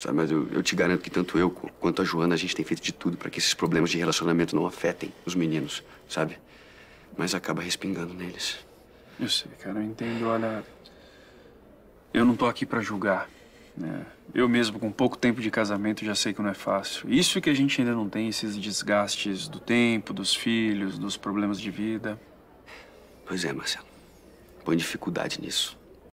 Sabe, mas eu, eu, te garanto que tanto eu quanto a Joana, a gente tem feito de tudo para que esses problemas de relacionamento não afetem os meninos, sabe? Mas acaba respingando neles. Eu sei, cara, eu entendo. Olha, eu não tô aqui para julgar. Né? Eu mesmo, com pouco tempo de casamento, já sei que não é fácil. Isso que a gente ainda não tem, esses desgastes do tempo, dos filhos, dos problemas de vida. Pois é, Marcelo. Põe dificuldade nisso.